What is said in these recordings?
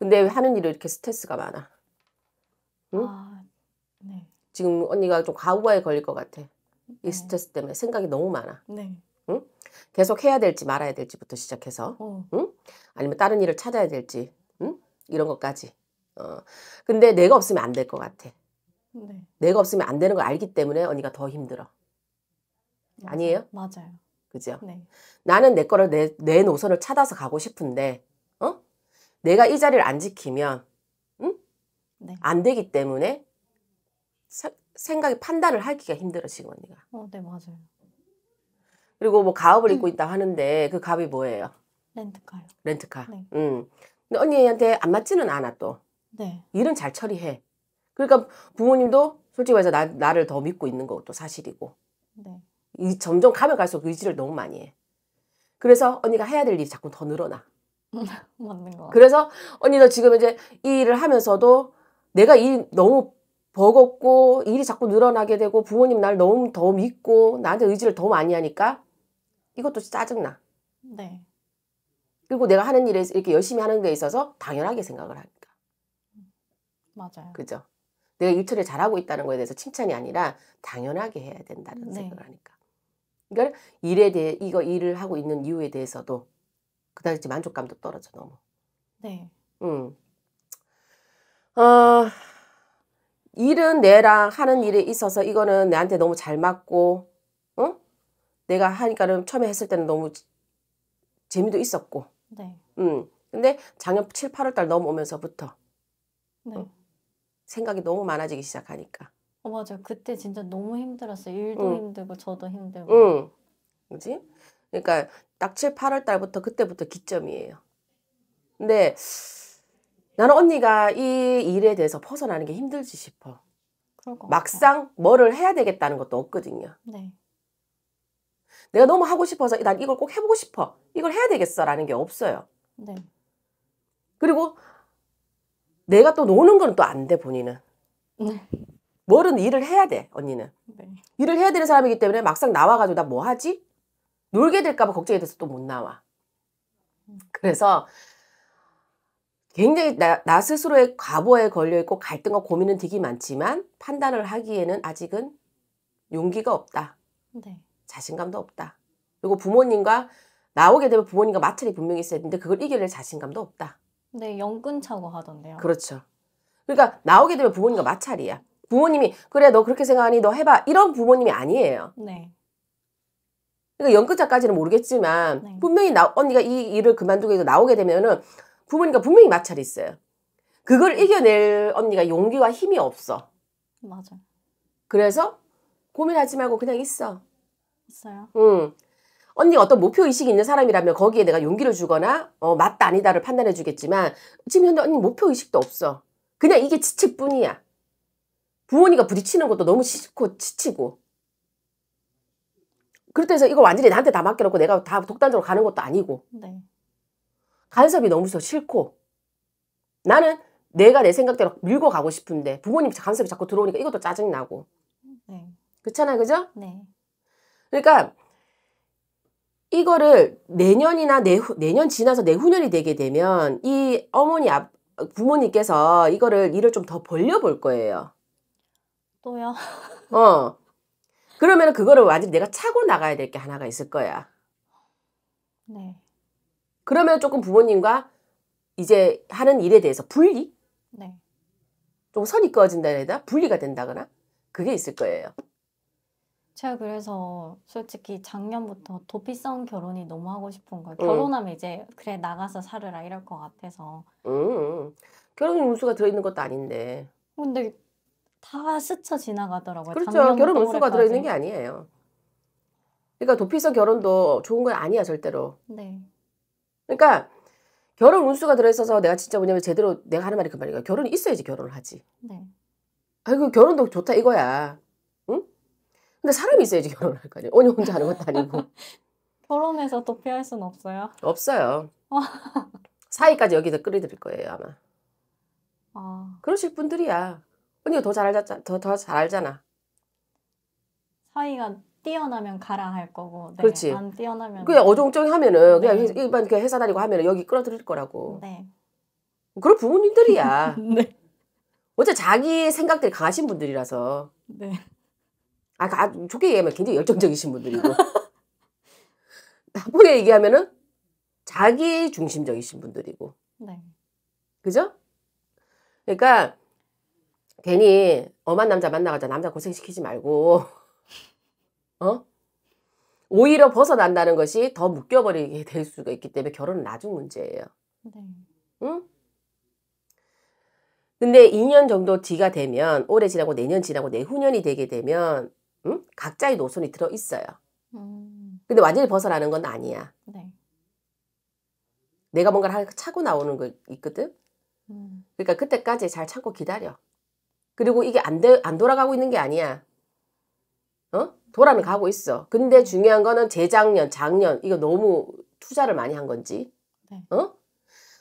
근데 왜 하는 일을 이렇게 스트레스가 많아? 응? 아, 네. 지금 언니가 좀 과부하에 걸릴 것 같아. 이 네. 스트레스 때문에 생각이 너무 많아. 네. 응? 계속 해야 될지 말아야 될지부터 시작해서, 어. 응? 아니면 다른 일을 찾아야 될지, 응? 이런 것까지. 어. 근데 내가 없으면 안 될 것 같아. 네. 내가 없으면 안 되는 걸 알기 때문에 언니가 더 힘들어. 맞아요. 아니에요? 맞아요. 그죠? 네. 나는 내 거를 내, 내 노선을 찾아서 가고 싶은데 내가 이 자리를 안 지키면 응? 네. 안 되기 때문에 사, 생각이 판단을 하기가 힘들어 지금 언니가. 어, 네 맞아요. 그리고 뭐 가업을 음. 입고 있다 하는데 그 가업이 뭐예요? 렌트카요. 렌트카. 네. 음. 근데 언니한테 안 맞지는 않아 또. 네. 일은 잘 처리해. 그러니까 부모님도 솔직히 말해서 나, 나를 더 믿고 있는 것도 사실이고. 네. 이 점점 가면 갈수록 의지를 너무 많이 해. 그래서 언니가 해야 될 일이 자꾸 더 늘어나. 맞는 거. 그래서 언니 너 지금 이제 이 일을 하면서도 내가 일 너무 버겁고 일이 자꾸 늘어나게 되고 부모님 날 너무 더 믿고 나한테 의지를 더 많이 하니까 이것도 짜증나. 네. 그리고 내가 하는 일에 이렇게 열심히 하는 데 있어서 당연하게 생각을 하니까. 맞아요. 그죠? 내가 일처리 잘하고 있다는 거에 대해서 칭찬이 아니라 당연하게 해야 된다는 네. 생각을 하니까. 그러니까 일에 대해 이거 일을 하고 있는 이유에 대해서도 그다지 만족감도 떨어져 너무. 네. 음. 어, 일은 내랑 하는 일에 있어서 이거는 내한테 너무 잘 맞고, 응? 어? 내가 하니까는 처음에 했을 때는 너무 재미도 있었고. 네. 음. 근데 작년 7, 8월 달 넘어오면서부터 네. 어, 생각이 너무 많아지기 시작하니까. 어맞아 그때 진짜 너무 힘들었어요. 일도 응. 힘들고 저도 힘들고. 응. 뭐지? 그러니까 딱 7, 8월 달부터 그때부터 기점이에요. 근데 나는 언니가 이 일에 대해서 벗어나는 게 힘들지 싶어. 막상 뭐를 해야 되겠다는 것도 없거든요. 네. 내가 너무 하고 싶어서 난 이걸 꼭 해보고 싶어. 이걸 해야 되겠어라는 게 없어요. 네. 그리고 내가 또 노는 건 또 안 돼, 본인은. 네. 뭐든 일을 해야 돼, 언니는. 네. 일을 해야 되는 사람이기 때문에 막상 나와가지고 나 뭐 하지? 놀게 될까봐 걱정이 돼서 또 못 나와. 그래서 굉장히 나, 나 스스로의 과보에 걸려있고 갈등과 고민은 되게 많지만 판단을 하기에는 아직은 용기가 없다. 네. 자신감도 없다. 그리고 부모님과 나오게 되면 부모님과 마찰이 분명히 있어야 되는데 그걸 이겨낼 자신감도 없다. 네, 연근차고 하던데요. 그렇죠. 그러니까 나오게 되면 부모님과 마찰이야. 부모님이 그래 너 그렇게 생각하니 너 해봐 이런 부모님이 아니에요. 네. 그러니까 연극자까지는 모르겠지만 네. 분명히 나, 언니가 이 일을 그만두게 나오게 되면은 부모님과 분명히 마찰이 있어요. 그걸 음. 이겨낼 언니가 용기와 힘이 없어. 맞아. 그래서 고민하지 말고 그냥 있어. 있어요. 응. 언니 어떤 목표 의식이 있는 사람이라면 거기에 내가 용기를 주거나 어 맞다 아니다를 판단해 주겠지만 지금 현재 언니 목표 의식도 없어. 그냥 이게 지칠 뿐이야. 부모님과 부딪히는 것도 너무 싫고 지치고 그렇다 해서 이거 완전히 나한테 다 맡겨놓고 내가 다 독단적으로 가는 것도 아니고 네. 간섭이 너무 싫고 나는 내가 내 생각대로 밀고 가고 싶은데 부모님 간섭이 자꾸 들어오니까 이것도 짜증나고 네. 그렇잖아요 그죠? 네. 그러니까 이거를 내년이나 내후, 내년 지나서 내후년이 되게 되면 이 어머니 앞, 부모님께서 이거를 일을 좀 더 벌려볼 거예요. 또요? 어. 그러면 그거를 완전히 내가 차고 나가야 될 게 하나가 있을 거야. 네. 그러면 조금 부모님과 이제 하는 일에 대해서 분리? 네. 좀 선이 꺼진다 해나 분리가 된다거나? 그게 있을 거예요. 제가 그래서 솔직히 작년부터 도피성 결혼이 너무 하고 싶은 거예요. 결혼하면 음. 이제 그래 나가서 살으라 이럴 것 같아서. 음. 결혼 운수가 들어있는 것도 아닌데. 근데 다 스쳐 지나가더라고요. 그렇죠. 결혼 운수가 들어있는 게 아니에요. 그러니까 도피성 결혼도 좋은 건 아니야 절대로. 네. 그러니까 결혼 운수가 들어있어서 내가 진짜 뭐냐면 제대로 내가 하는 말이 그 말이야. 결혼이 있어야지 결혼을 하지. 네. 아이고 그 결혼도 좋다 이거야. 응? 근데 사람이 있어야지 결혼을 할 거 아니야. 언니 혼자 하는 것도 아니고. 결혼해서 도피할 순 없어요? 없어요. 사이까지 여기다 끌어들일 거예요 아마. 아... 그러실 분들이야. 언니가 더잘 알잖아. 더, 더 잘 알잖아. 사이가 뛰어나면 가라 할 거고. 네. 그렇지. 안 뛰어나면. 그냥 어정쩡 하면은 그냥 네. 일반 그 회사 다니고 하면은 여기 끌어들일 거라고. 네. 뭐 그런 부모님들이야. 네. 어째 자기 생각들이 강하신 분들이라서. 네. 아, 그 아 좋게 얘기하면 굉장히 열정적이신 분들이고. 나쁘게 얘기하면은 자기 중심적이신 분들이고. 네. 그죠? 그러니까 괜히 엄한 남자 만나가자 남자 고생시키지 말고 어? 오히려 벗어난다는 것이 더 묶여버리게 될 수가 있기 때문에 결혼은 나중 문제예요. 네. 응? 근데 2년 정도 뒤가 되면 올해 지나고 내년 지나고 내후년이 되게 되면 응? 각자의 노선이 들어 있어요. 음. 근데 완전히 벗어나는 건 아니야. 네. 내가 뭔가를 차고 나오는 거 있거든. 음. 그러니까 그때까지 잘 참고 기다려. 그리고 이게 안, 되, 안 돌아가고 있는 게 아니야. 어? 돌아는 가고 있어. 근데 중요한 거는 재작년, 작년, 이거 너무 투자를 많이 한 건지, 네. 어?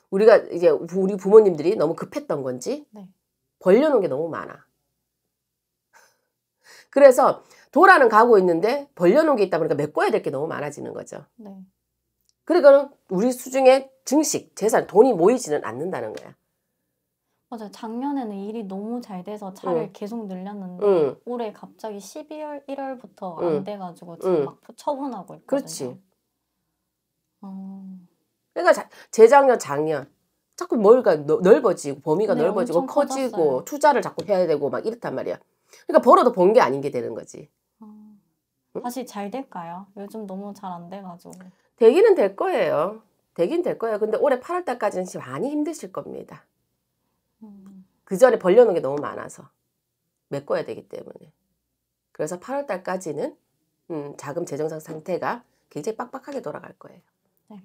우리가 이제 우리 부모님들이 너무 급했던 건지, 네. 벌려놓은 게 너무 많아. 그래서 돌아는 가고 있는데 벌려놓은 게 있다 보니까 메꿔야 될 게 너무 많아지는 거죠. 네. 그러니까 우리 수중에 증식, 재산, 돈이 모이지는 않는다는 거야. 맞아요. 작년에는 일이 너무 잘 돼서 차를 응. 계속 늘렸는데 응. 올해 갑자기 12월 1월부터 안 돼가지고 지금 막 처분하고 있거든요. 그렇지. 어... 그러니까 재작년 작년 자꾸 뭘가 넓어지고 범위가 네, 넓어지고 커지고 커졌어요. 투자를 자꾸 해야 되고 막 이렇단 말이야. 그러니까 벌어도 번 게 아닌 게 되는 거지. 어. 응? 다시 잘 될까요? 요즘 너무 잘 안 돼가지고. 되기는 될 거예요. 되긴 될 거예요. 근데 올해 8월 달까지는 많이 힘드실 겁니다. 그 전에 벌려놓은 게 너무 많아서 메꿔야 되기 때문에 그래서 8월 달까지는 음, 자금 재정상 상태가 굉장히 빡빡하게 돌아갈 거예요. 네.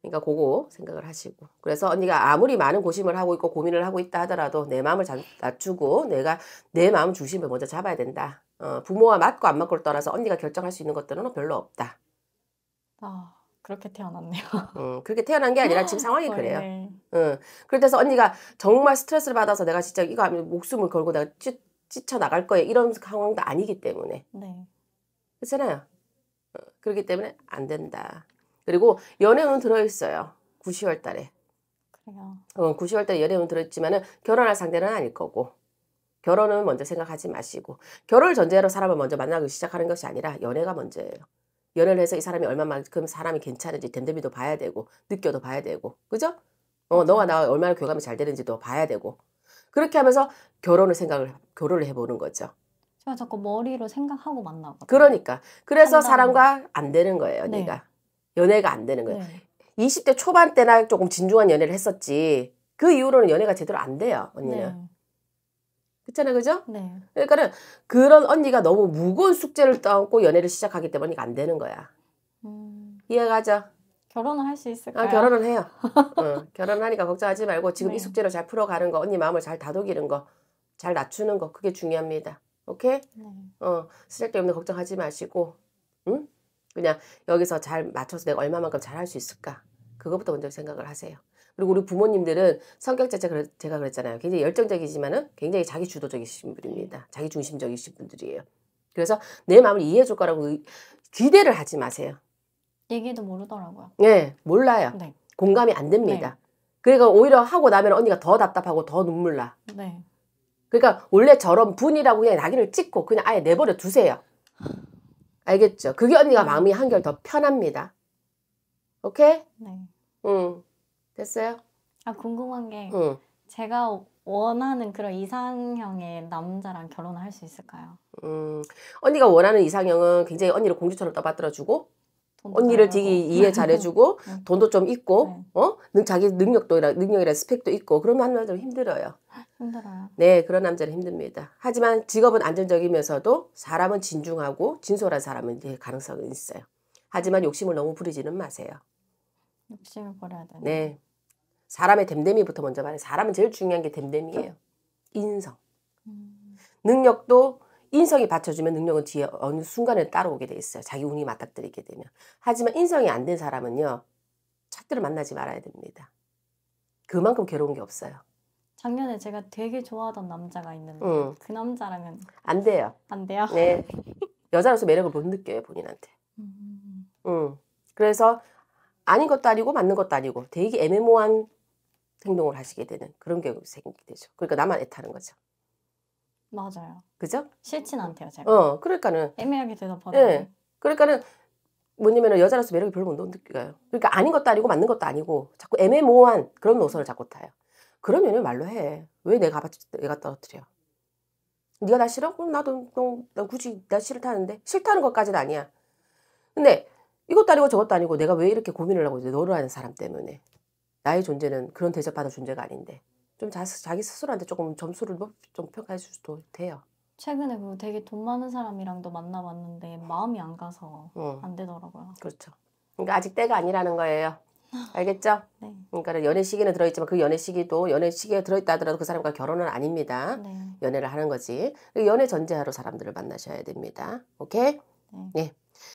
그러니까 그거 생각을 하시고 그래서 언니가 아무리 많은 고심을 하고 있고 고민을 하고 있다 하더라도 내 마음을 자, 낮추고 내가 내 마음 중심을 먼저 잡아야 된다. 어, 부모와 맞고 안 맞고를 떠나서 언니가 결정할 수 있는 것들은 별로 없다. 어. 그렇게 태어났네요. 음, 그렇게 태어난 게 아니라 지금 상황이 그래요. 네. 음, 그래서 언니가 정말 스트레스를 받아서 내가 진짜 이거 하면 목숨을 걸고 내가 찌, 쳐 나갈 거예요. 이런 상황도 아니기 때문에. 네. 그렇잖아요. 어, 그렇기 때문에 안 된다. 그리고 연애운 들어있어요. 9시월 달에. 그래요. 어, 9시월 달에 연애운 들어있지만은 결혼할 상대는 아닐 거고. 결혼은 먼저 생각하지 마시고 결혼을 전제로 사람을 먼저 만나기 시작하는 것이 아니라 연애가 먼저예요. 연애를 해서 이 사람이 얼마만큼 사람이 괜찮은지 댐댐이도 봐야 되고 느껴도 봐야 되고 그죠? 어 너와 나와 얼마나 교감이 잘 되는지도 봐야 되고 그렇게 하면서 결혼을 생각을 결혼을 해보는 거죠. 제가 자꾸 머리로 생각하고 만나고 그러니까 그래서 사람과 안 되는 거예요. 네. 내가 연애가 안 되는 거예요. 네. 20대 초반 때나 조금 진중한 연애를 했었지 그 이후로는 연애가 제대로 안 돼요. 언니는. 네. 그렇잖아요, 그죠? 네. 그러니까는 그런 언니가 너무 무거운 숙제를 떠안고 연애를 시작하기 때문에 안 되는 거야. 음... 이해가죠? 결혼을 할수 있을까요? 아, 결혼은 해요. 어, 결혼 하니까 걱정하지 말고 지금 네. 이 숙제로 잘 풀어가는 거, 언니 마음을 잘 다독이는 거, 잘 낮추는 거 그게 중요합니다. 오케이? 네. 어, 쓸데없는 걱정하지 마시고, 응? 그냥 여기서 잘 맞춰서 내가 얼마만큼 잘 할 수 있을까? 그것부터 먼저 생각을 하세요. 그리고 우리 부모님들은 성격 자체 가 제가 그랬잖아요. 굉장히 열정적이지만은 굉장히 자기 주도적이신 분입니다. 자기 중심적이신 분들이에요. 그래서 내 마음을 이해해 줄 거라고 기대를 하지 마세요. 얘기도 모르더라고요. 네, 몰라요. 네. 공감이 안 됩니다. 네. 그러니까 오히려 하고 나면 언니가 더 답답하고 더 눈물 나. 네. 그러니까 원래 저런 분이라고 그냥 낙인을 찍고 그냥 아예 내버려 두세요. 알겠죠? 그게 언니가 음. 마음이 한결 더 편합니다. 오케이? 네. 응. 됐어요? 아 궁금한 게 응. 제가 원하는 그런 이상형의 남자랑 결혼할 을수 있을까요? 음, 언니가 원하는 이상형은 굉장히 언니를 공주처럼 떠받들어주고 언니를 되게 이해 잘해주고 네. 돈도 좀 있고 네. 어 능, 자기 능력도 능력이라 스펙도 있고 그런 남자들 힘들어요. 힘들어요. 네 그런 남자는 힘듭니다. 하지만 직업은 안정적이면서도 사람은 진중하고 진솔한 사람은 가능성은 있어요. 하지만 욕심을 너무 부리지는 마세요. 욕심을 버려야 되네. 네. 사람의 됨됨이부터 먼저 말해. 사람은 제일 중요한 게 댐댐이에요. 인성. 음. 능력도 인성이 받쳐주면 능력은 뒤에 어느 순간에 따라오게 돼 있어요. 자기 운이 맞닥뜨리게 되면. 하지만 인성이 안 된 사람은요. 책들을 만나지 말아야 됩니다. 그만큼 괴로운 게 없어요. 작년에 제가 되게 좋아하던 남자가 있는데 음. 그 남자랑은 안 돼요. 안 돼요. 네. 여자로서 매력을 못 느껴요 본인한테. 음. 음. 그래서 아닌 것도 아니고 맞는 것도 아니고 되게 애매모호한 행동을 하시게 되는 그런 경우가 생기게 되죠. 그러니까 나만 애타는 거죠. 맞아요. 그죠? 싫진 않대요, 제가. 어, 그러니까는 애매하게 대답하는. 예. 그러니까는 뭐냐면 여자로서 매력이 별로 못 느껴요. 그러니까 아닌 것도 아니고 맞는 것도 아니고 자꾸 애매모호한 그런 노선을 자꾸 타요. 그러면 말로 해. 왜 내가 내가 떨어뜨려? 네가 나 싫어? 그럼 나도 너, 나 굳이 나 싫다는데 싫다는 것까지는 아니야. 근데 이것도 아니고 저것도 아니고 내가 왜 이렇게 고민을 하고 이제 데 너를 하는 사람 때문에 나의 존재는 그런 대접받을 존재가 아닌데 좀 자, 자기 스스로한테 조금 점수를 뭐 좀 평가해 주셔도 돼요. 최근에 그 되게 돈 많은 사람이랑도 만나봤는데 마음이 안 가서 어. 안 되더라고요. 그렇죠. 그러니까 아직 때가 아니라는 거예요. 알겠죠? 네. 그러니까 연애 시기는 들어있지만 그 연애 시기도 연애 시기에 들어있다 하더라도 그 사람과 결혼은 아닙니다. 네. 연애를 하는 거지. 연애 전제하로 사람들을 만나셔야 됩니다. 오케이? 네. 예.